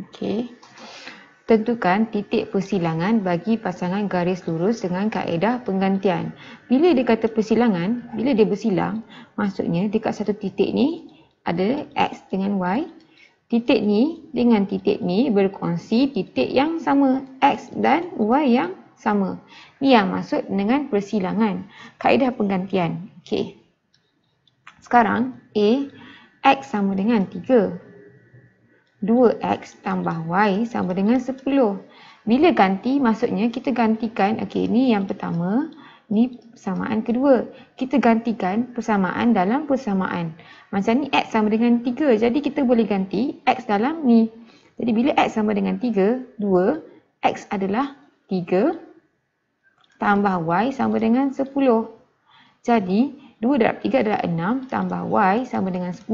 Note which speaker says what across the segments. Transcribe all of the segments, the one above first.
Speaker 1: Okey. Tentukan titik persilangan bagi pasangan garis lurus dengan kaedah penggantian. Bila dia kata persilangan, bila dia bersilang, maksudnya dekat satu titik ni ada X dengan Y. Titik ni dengan titik ni berkongsi titik yang sama. X dan Y yang sama. Ni yang maksud dengan persilangan. Kaedah penggantian. Okey. Sekarang A, X sama dengan 3. 2x tambah y sama dengan 10. Bila ganti, maksudnya kita gantikan, okey, ni yang pertama, ni persamaan kedua. Kita gantikan persamaan dalam persamaan. Macam ni x sama dengan 3. Jadi kita boleh ganti x dalam ni. Jadi bila x sama dengan 3, 2, x adalah 3 tambah y sama dengan 10. Jadi 2 darab 3 adalah 6 tambah y sama dengan 10.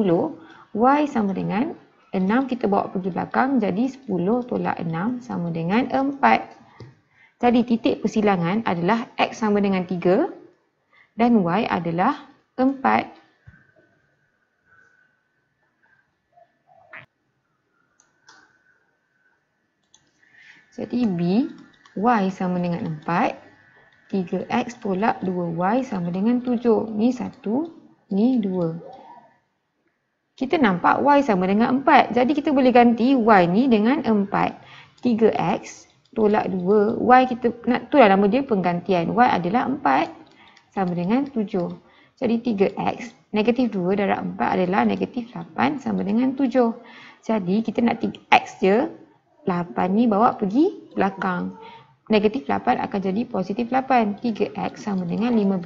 Speaker 1: y sama dengan 6 kita bawa pergi belakang jadi 10 tolak 6 sama dengan 4. Jadi titik persilangan adalah X sama dengan 3 dan Y adalah 4. Jadi B, Y sama dengan 4, 3X tolak 2Y sama dengan 7. Ni 1, ni 2 kita nampak y sama dengan 4. Jadi kita boleh ganti y ni dengan 4. 3x tolak 2. Y kita, nak tu lah nama dia penggantian. Y adalah 4 sama dengan 7. Jadi 3x negatif 2 darab 4 adalah negatif 8 sama dengan 7. Jadi kita nak 3x je. 8 ni bawa pergi belakang. Negatif 8 akan jadi positif 8. 3x sama dengan 15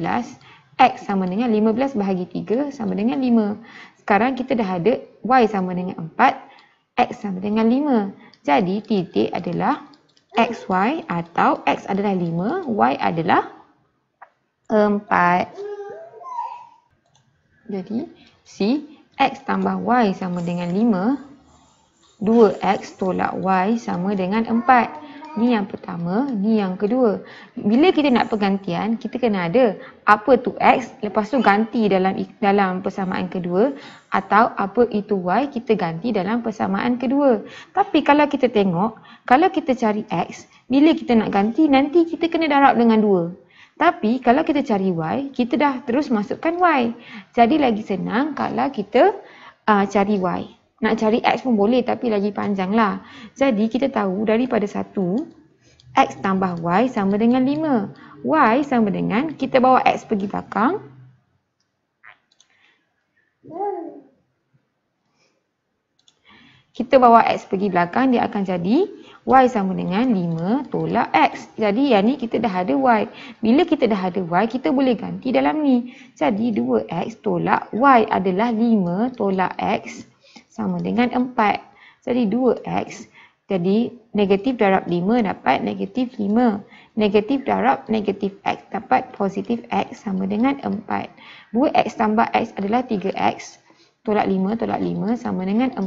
Speaker 1: X sama dengan 15 bahagi 3 sama dengan 5. Sekarang kita dah ada Y sama dengan 4, X sama dengan 5. Jadi titik adalah XY atau X adalah 5, Y adalah 4. Jadi C, X tambah Y sama dengan 5, 2X tolak Y sama dengan 4. Ni yang pertama, ni yang kedua. Bila kita nak pergantian, kita kena ada apa tu x lepas tu ganti dalam dalam persamaan kedua atau apa itu y kita ganti dalam persamaan kedua. Tapi kalau kita tengok, kalau kita cari x, bila kita nak ganti nanti kita kena darab dengan dua. Tapi kalau kita cari y, kita dah terus masukkan y. Jadi lagi senang kalau kita uh, cari y. Nak cari X pun boleh tapi lagi panjang lah. Jadi kita tahu daripada satu X tambah Y sama dengan lima Y sama dengan kita bawa X pergi belakang. Kita bawa X pergi belakang dia akan jadi Y sama dengan 5 tolak X. Jadi yang ni kita dah ada Y. Bila kita dah ada Y kita boleh ganti dalam ni. Jadi 2X tolak Y adalah 5 tolak X sama dengan 4. Jadi 2x jadi negatif darab 5 dapat negatif 5. Negatif darab negatif x dapat positif x sama dengan 4. 2x tambah x adalah 3x. Tolak 5, tolak 5 sama dengan 4.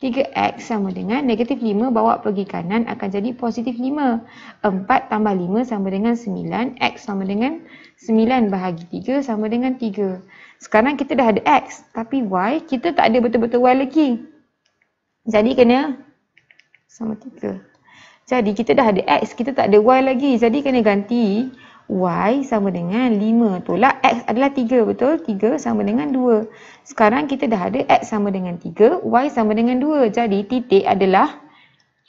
Speaker 1: 3X sama dengan negatif 5 bawa pergi kanan akan jadi positif 5. 4 tambah 5 sama dengan 9. X sama dengan 9 bahagi 3 sama dengan 3. Sekarang kita dah ada X tapi Y kita tak ada betul-betul Y lagi. Jadi kena sama 3. Jadi kita dah ada X kita tak ada Y lagi. Jadi kena ganti Y sama dengan 5 tolak X adalah 3 betul 3 sama dengan 2 Sekarang kita dah ada X sama dengan 3 Y sama dengan 2 Jadi titik adalah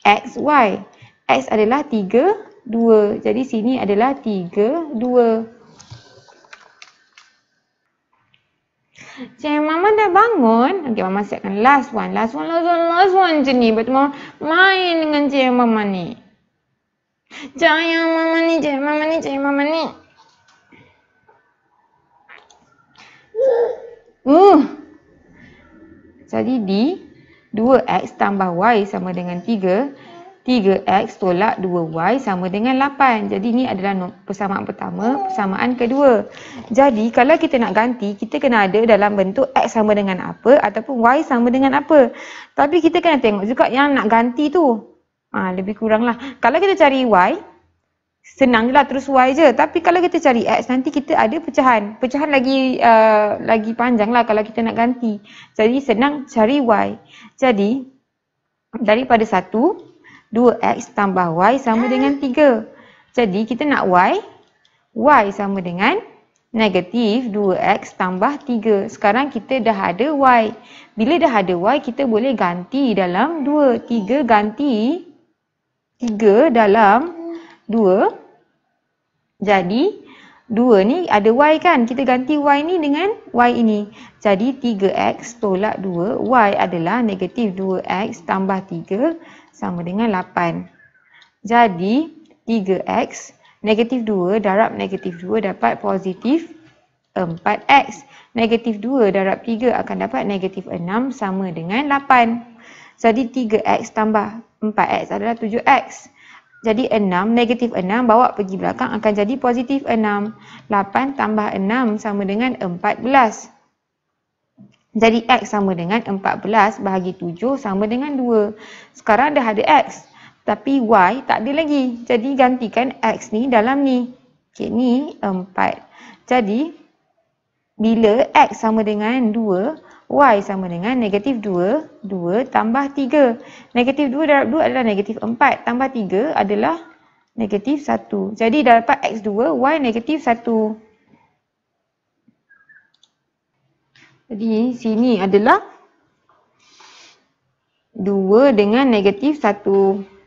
Speaker 1: (x, y). X adalah 3 2 Jadi sini adalah 3 2 Cik Mama dah bangun Okay Mama siapkan last one Last one last one last one je ni Betul Mama main dengan Cik Mama ni Jangan mama ni je, mama ni je, mama ni. Uh. Jadi D, 2X tambah Y sama dengan 3. 3X tolak 2Y sama dengan 8. Jadi ni adalah persamaan pertama, persamaan kedua. Jadi kalau kita nak ganti, kita kena ada dalam bentuk X sama dengan apa ataupun Y sama dengan apa. Tapi kita kena tengok juga yang nak ganti tu. Ah, ha, lebih kurang lah. Kalau kita cari Y, senang je lah terus Y je. Tapi kalau kita cari X, nanti kita ada pecahan. Pecahan lagi uh, lagi panjang lah kalau kita nak ganti. Jadi senang cari Y. Jadi, daripada 1, 2X tambah Y sama dengan 3. Jadi kita nak Y, Y sama dengan negatif 2X tambah 3. Sekarang kita dah ada Y. Bila dah ada Y, kita boleh ganti dalam 2, 3 ganti Tiga dalam dua, jadi dua ni ada y kan kita ganti y ni dengan y ini jadi tiga x tolak dua y adalah negatif dua x tambah tiga sama dengan lapan. jadi tiga x negatif dua darab negatif dua dapat positif empat x negatif 2 darab 3 akan dapat negatif 6 sama dengan 8 jadi 3x tambah 4x adalah 7x. Jadi 6, negatif 6 bawa pergi belakang akan jadi positif 6. 8 tambah 6 sama dengan 14. Jadi x sama dengan 14 bahagi 7 sama dengan 2. Sekarang dah ada x. Tapi y tak ada lagi. Jadi gantikan x ni dalam ni. Okey ni 4. Jadi bila x sama dengan 2, Y sama dengan negatif 2, 2 tambah 3. Negatif 2 darab 2 adalah negatif 4. Tambah 3 adalah negatif 1. Jadi dah dapat X2, Y negatif 1. Jadi sini adalah 2 dengan negatif 1.